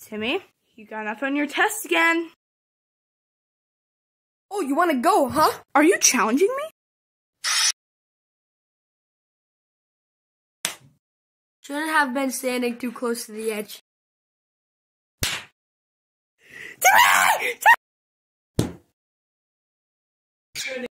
Timmy, you got up on your test again. Oh, you want to go, huh? Are you challenging me? Shouldn't have been standing too close to the edge. Timmy! Timmy!